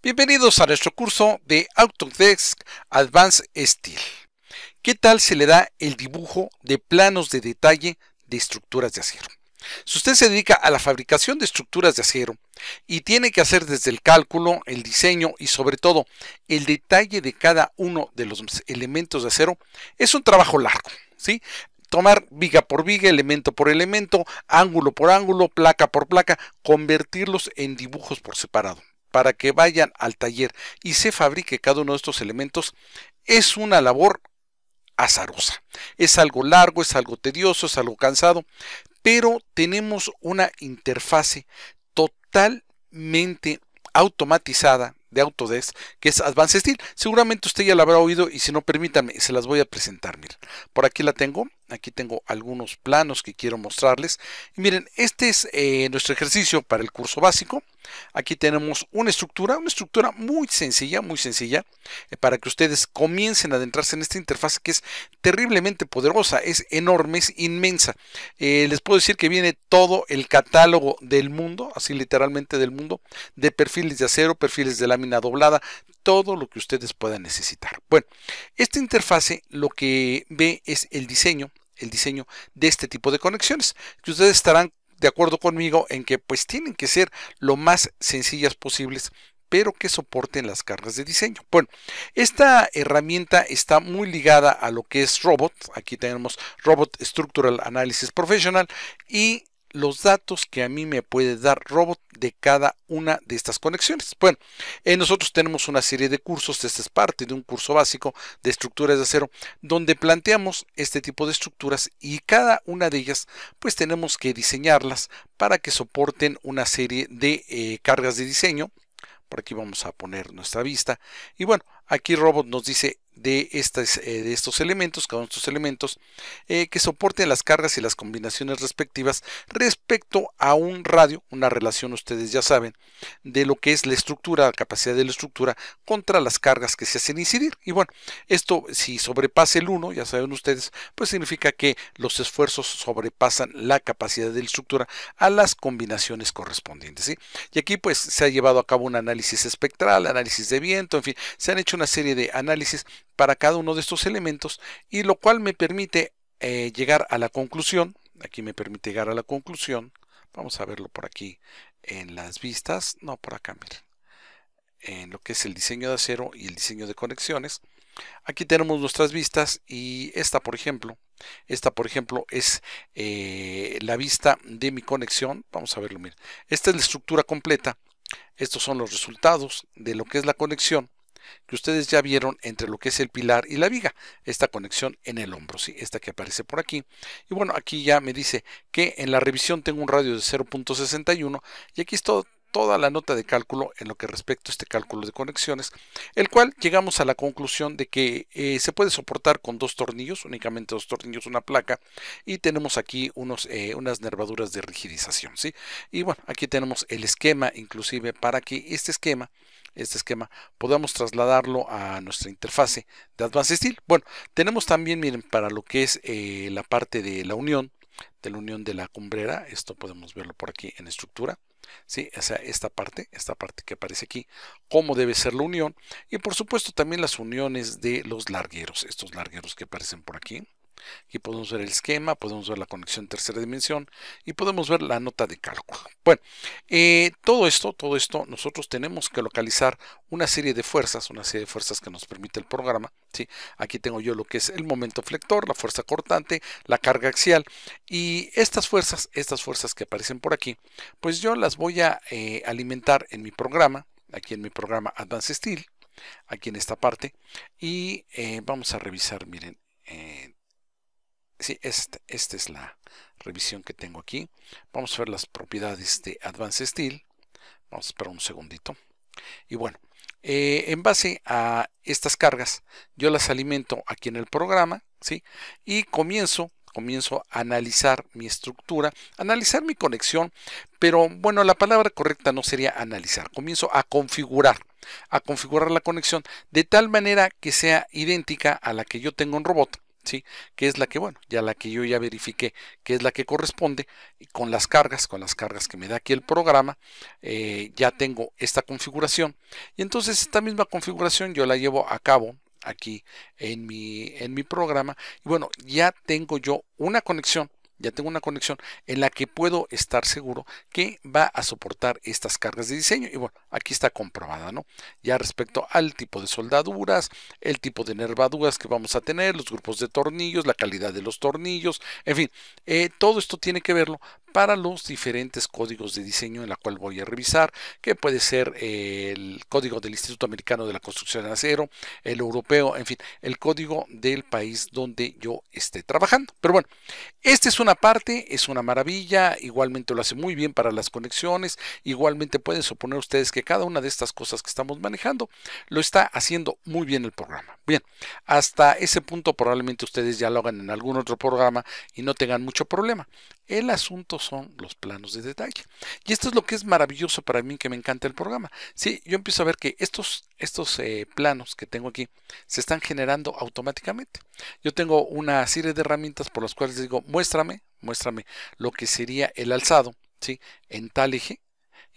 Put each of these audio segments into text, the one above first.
Bienvenidos a nuestro curso de Autodesk Advanced Steel. ¿Qué tal se le da el dibujo de planos de detalle de estructuras de acero? Si usted se dedica a la fabricación de estructuras de acero y tiene que hacer desde el cálculo, el diseño y sobre todo el detalle de cada uno de los elementos de acero, es un trabajo largo, ¿sí? Tomar viga por viga, elemento por elemento, ángulo por ángulo, placa por placa, convertirlos en dibujos por separado para que vayan al taller y se fabrique cada uno de estos elementos es una labor azarosa. Es algo largo, es algo tedioso, es algo cansado, pero tenemos una interfase totalmente automatizada de Autodesk, que es Advanced Steel. Seguramente usted ya la habrá oído y si no, permítanme, se las voy a presentar. Miren, por aquí la tengo. Aquí tengo algunos planos que quiero mostrarles. Y miren, este es eh, nuestro ejercicio para el curso básico. Aquí tenemos una estructura, una estructura muy sencilla, muy sencilla, eh, para que ustedes comiencen a adentrarse en esta interfaz que es terriblemente poderosa, es enorme, es inmensa. Eh, les puedo decir que viene todo el catálogo del mundo, así literalmente del mundo, de perfiles de acero, perfiles de lámina doblada, todo lo que ustedes puedan necesitar. Bueno, esta interfase lo que ve es el diseño el diseño de este tipo de conexiones que ustedes estarán de acuerdo conmigo en que pues tienen que ser lo más sencillas posibles pero que soporten las cargas de diseño. Bueno, esta herramienta está muy ligada a lo que es Robot. Aquí tenemos Robot Structural Analysis Professional y los datos que a mí me puede dar Robot de cada una de estas conexiones. Bueno, eh, nosotros tenemos una serie de cursos, esta es parte de un curso básico de estructuras de acero, donde planteamos este tipo de estructuras y cada una de ellas, pues tenemos que diseñarlas para que soporten una serie de eh, cargas de diseño. Por aquí vamos a poner nuestra vista. Y bueno, aquí Robot nos dice de, eh, de estos elementos, cada uno de estos elementos, eh, que soporten las cargas y las combinaciones respectivas respecto a un radio, una relación, ustedes ya saben, de lo que es la estructura, la capacidad de la estructura contra las cargas que se hacen incidir. Y bueno, esto si sobrepasa el 1, ya saben ustedes, pues significa que los esfuerzos sobrepasan la capacidad de la estructura a las combinaciones correspondientes. Y aquí pues se ha llevado a cabo un análisis espectral, análisis de viento, en fin, se han hecho una serie de análisis para cada uno de estos elementos y lo cual me permite eh, llegar a la conclusión, aquí me permite llegar a la conclusión, vamos a verlo por aquí en las vistas, no por acá miren, en lo que es el diseño de acero y el diseño de conexiones, aquí tenemos nuestras vistas y esta por ejemplo, esta por ejemplo es eh, la vista de mi conexión, vamos a verlo miren, esta es la estructura completa, estos son los resultados de lo que es la conexión que ustedes ya vieron entre lo que es el pilar y la viga, esta conexión en el hombro, ¿sí? esta que aparece por aquí. Y bueno, aquí ya me dice que en la revisión tengo un radio de 0.61 y aquí esto toda la nota de cálculo en lo que respecta a este cálculo de conexiones, el cual llegamos a la conclusión de que eh, se puede soportar con dos tornillos, únicamente dos tornillos, una placa, y tenemos aquí unos, eh, unas nervaduras de rigidización. ¿sí? Y bueno, aquí tenemos el esquema inclusive para que este esquema este esquema, podamos trasladarlo a nuestra interfase de Advanced Steel. Bueno, tenemos también, miren, para lo que es eh, la parte de la unión, de la unión de la cumbrera, esto podemos verlo por aquí en estructura. ¿sí? O sea, esta parte, esta parte que aparece aquí, cómo debe ser la unión y por supuesto también las uniones de los largueros, estos largueros que aparecen por aquí, Aquí podemos ver el esquema, podemos ver la conexión tercera dimensión y podemos ver la nota de cálculo. Bueno, eh, todo esto, todo esto, nosotros tenemos que localizar una serie de fuerzas, una serie de fuerzas que nos permite el programa. ¿sí? Aquí tengo yo lo que es el momento flector, la fuerza cortante, la carga axial y estas fuerzas, estas fuerzas que aparecen por aquí, pues yo las voy a eh, alimentar en mi programa, aquí en mi programa Advanced Steel, aquí en esta parte y eh, vamos a revisar, miren esta, es la revisión que tengo aquí. Vamos a ver las propiedades de Advanced Steel. Vamos a esperar un segundito. Y bueno, eh, en base a estas cargas, yo las alimento aquí en el programa, ¿sí? Y comienzo, comienzo a analizar mi estructura, analizar mi conexión, pero bueno, la palabra correcta no sería analizar, comienzo a configurar a configurar la conexión de tal manera que sea idéntica a la que yo tengo en robot que es la que, bueno, ya la que yo ya verifiqué, que es la que corresponde con las cargas, con las cargas que me da aquí el programa, eh, ya tengo esta configuración. Y entonces esta misma configuración yo la llevo a cabo aquí en mi, en mi programa. Y bueno, ya tengo yo una conexión ya tengo una conexión en la que puedo estar seguro que va a soportar estas cargas de diseño. Y bueno, aquí está comprobada, ¿no? Ya respecto al tipo de soldaduras, el tipo de nervaduras que vamos a tener, los grupos de tornillos, la calidad de los tornillos, en fin, eh, todo esto tiene que verlo para los diferentes códigos de diseño en la cual voy a revisar, que puede ser el código del Instituto Americano de la Construcción de Acero, el europeo, en fin, el código del país donde yo esté trabajando. Pero bueno, este es un parte, es una maravilla, igualmente lo hace muy bien para las conexiones, igualmente pueden suponer ustedes que cada una de estas cosas que estamos manejando lo está haciendo muy bien el programa. Bien, hasta ese punto probablemente ustedes ya lo hagan en algún otro programa y no tengan mucho problema. El asunto son los planos de detalle. Y esto es lo que es maravilloso para mí, que me encanta el programa. Sí, yo empiezo a ver que estos, estos eh, planos que tengo aquí se están generando automáticamente. Yo tengo una serie de herramientas por las cuales digo, muéstrame, muéstrame lo que sería el alzado, ¿sí? En tal eje,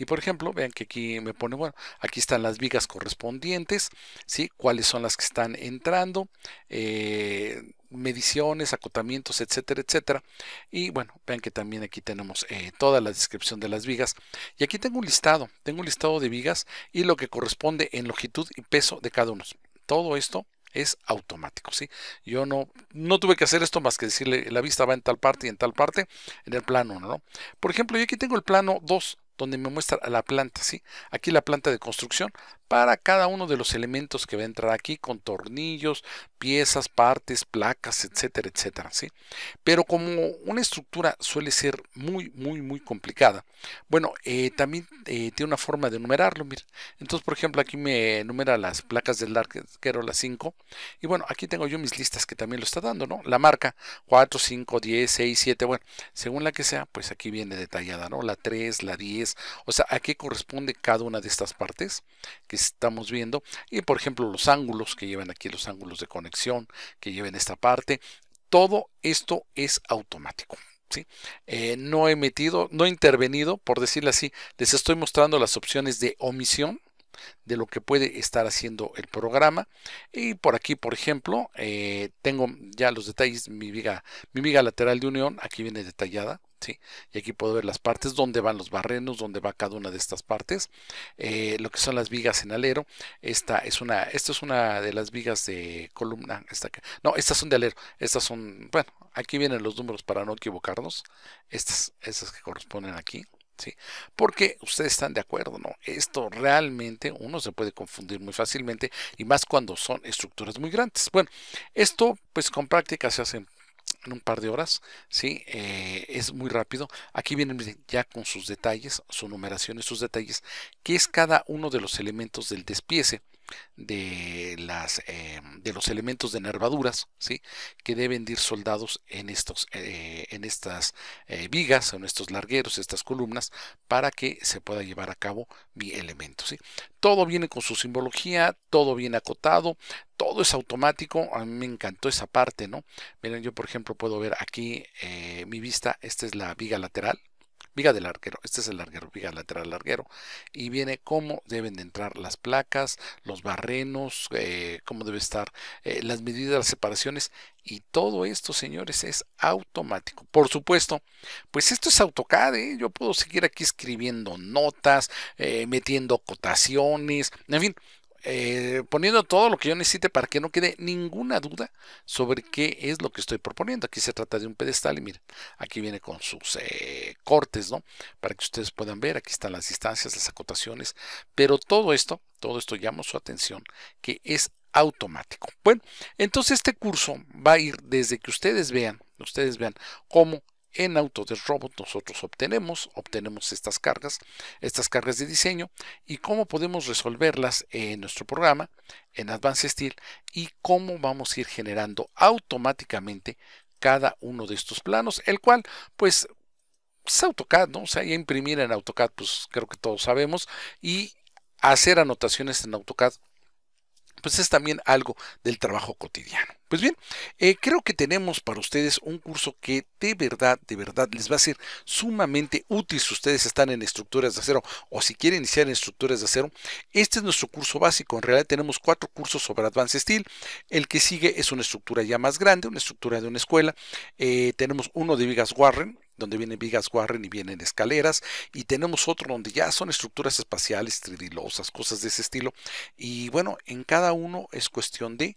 y por ejemplo, vean que aquí me pone, bueno, aquí están las vigas correspondientes, ¿sí? Cuáles son las que están entrando, eh, mediciones, acotamientos, etcétera, etcétera. Y bueno, vean que también aquí tenemos eh, toda la descripción de las vigas. Y aquí tengo un listado, tengo un listado de vigas y lo que corresponde en longitud y peso de cada uno. Todo esto es automático, ¿sí? Yo no, no tuve que hacer esto más que decirle, la vista va en tal parte y en tal parte, en el plano 1, ¿no? Por ejemplo, yo aquí tengo el plano 2, donde me muestra la planta, ¿sí? Aquí la planta de construcción, para cada uno de los elementos que va a entrar aquí con tornillos, piezas, partes, placas, etcétera, etcétera, ¿sí? Pero como una estructura suele ser muy, muy, muy complicada, bueno, eh, también eh, tiene una forma de numerarlo, Entonces, por ejemplo, aquí me numera las placas del arquero, las 5, y bueno, aquí tengo yo mis listas que también lo está dando, ¿no? La marca 4, 5, 10, 6, 7, bueno, según la que sea, pues aquí viene detallada, ¿no? La 3, la 10, o sea, a qué corresponde cada una de estas partes estamos viendo y por ejemplo los ángulos que llevan aquí los ángulos de conexión que lleven esta parte todo esto es automático ¿sí? Eh, no he metido no he intervenido por decirlo así les estoy mostrando las opciones de omisión de lo que puede estar haciendo el programa y por aquí por ejemplo eh, tengo ya los detalles mi viga mi viga lateral de unión aquí viene detallada y aquí puedo ver las partes, dónde van los barrenos, dónde va cada una de estas partes, eh, lo que son las vigas en alero, esta es una, es una de las vigas de columna, esta no, estas son de alero, estas son, bueno, aquí vienen los números para no equivocarnos, estas, estas que corresponden aquí. ¿Sí? Porque ustedes están de acuerdo, ¿no? Esto realmente uno se puede confundir muy fácilmente y más cuando son estructuras muy grandes. Bueno, esto pues con práctica se hacen en un par de horas, ¿sí? Eh, es muy rápido. Aquí vienen ya con sus detalles, su numeración y sus detalles, que es cada uno de los elementos del despiece de, las, eh, de los elementos de nervaduras ¿sí? que deben ir soldados en, estos, eh, en estas eh, vigas, en estos largueros, estas columnas, para que se pueda llevar a cabo mi elemento. ¿sí? Todo viene con su simbología, todo viene acotado, todo es automático. A mí me encantó esa parte, ¿no? Miren, yo por ejemplo puedo ver aquí mi vista, esta es la viga lateral, Figa del arquero, este es el larguero, viga lateral larguero, y viene cómo deben de entrar las placas, los barrenos, eh, cómo debe estar eh, las medidas, las separaciones, y todo esto, señores, es automático. Por supuesto, pues esto es AutoCAD, ¿eh? yo puedo seguir aquí escribiendo notas, metiendo cotaciones, en fin, eh, poniendo todo lo que yo necesite para que no quede ninguna duda sobre qué es lo que estoy proponiendo. Aquí se trata de un pedestal y miren, aquí viene con sus eh, cortes, ¿no? Para que ustedes puedan ver, aquí están las distancias, las acotaciones, pero todo esto, todo esto llama su atención, que es automático. Bueno, entonces este curso va a ir desde que ustedes vean, ustedes vean cómo en Autodesk Robot nosotros obtenemos, obtenemos estas cargas, estas cargas de diseño y cómo podemos resolverlas en nuestro programa, en Advanced Steel y cómo vamos a ir generando automáticamente cada uno de estos planos, el cual pues es AutoCAD, ¿no? O sea, imprimir en AutoCAD pues creo que todos sabemos y hacer anotaciones en AutoCAD pues es también algo del trabajo cotidiano. Pues bien, eh, creo que tenemos para ustedes un curso que de verdad, de verdad les va a ser sumamente útil si ustedes están en estructuras de acero o si quieren iniciar en estructuras de acero. Este es nuestro curso básico. En realidad tenemos cuatro cursos sobre Advanced Steel. El que sigue es una estructura ya más grande, una estructura de una escuela. Eh, tenemos uno de Vigas Warren donde vienen vigas Warren y vienen escaleras, y tenemos otro donde ya son estructuras espaciales tridilosas, cosas de ese estilo. Y bueno, en cada uno es cuestión de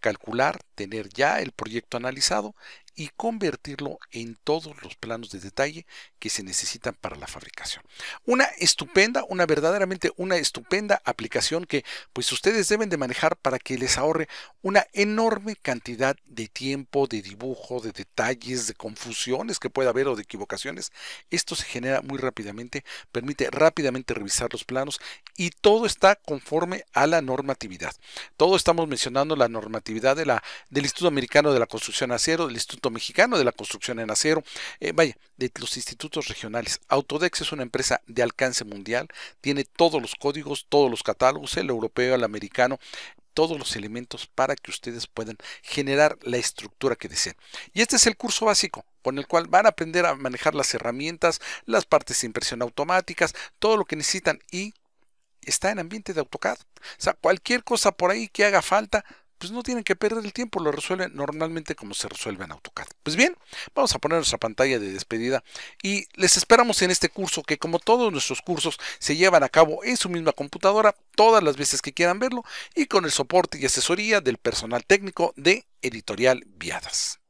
calcular, tener ya el proyecto analizado y convertirlo en todos los planos de detalle que se necesitan para la fabricación. Una estupenda, una verdaderamente una estupenda aplicación que pues ustedes deben de manejar para que les ahorre una enorme cantidad de tiempo, de dibujo, de detalles, de confusiones que pueda haber o de equivocaciones. Esto se genera muy rápidamente, permite rápidamente revisar los planos y todo está conforme a la normatividad. Todo estamos mencionando la normatividad de la, del Instituto Americano de la Construcción Acero, del Instituto Mexicano de la Construcción en Acero, eh, vaya, de los institutos regionales. Autodex es una empresa de alcance mundial, tiene todos los códigos, todos los catálogos, el europeo, el americano, todos los elementos para que ustedes puedan generar la estructura que deseen. Y este es el curso básico con el cual van a aprender a manejar las herramientas, las partes de impresión automáticas, todo lo que necesitan y está en ambiente de AutoCAD. O sea, cualquier cosa por ahí que haga falta, pues no tienen que perder el tiempo, lo resuelven normalmente como se resuelve en AutoCAD. Pues bien, vamos a poner nuestra pantalla de despedida y les esperamos en este curso que como todos nuestros cursos se llevan a cabo en su misma computadora todas las veces que quieran verlo y con el soporte y asesoría del personal técnico de Editorial Viadas.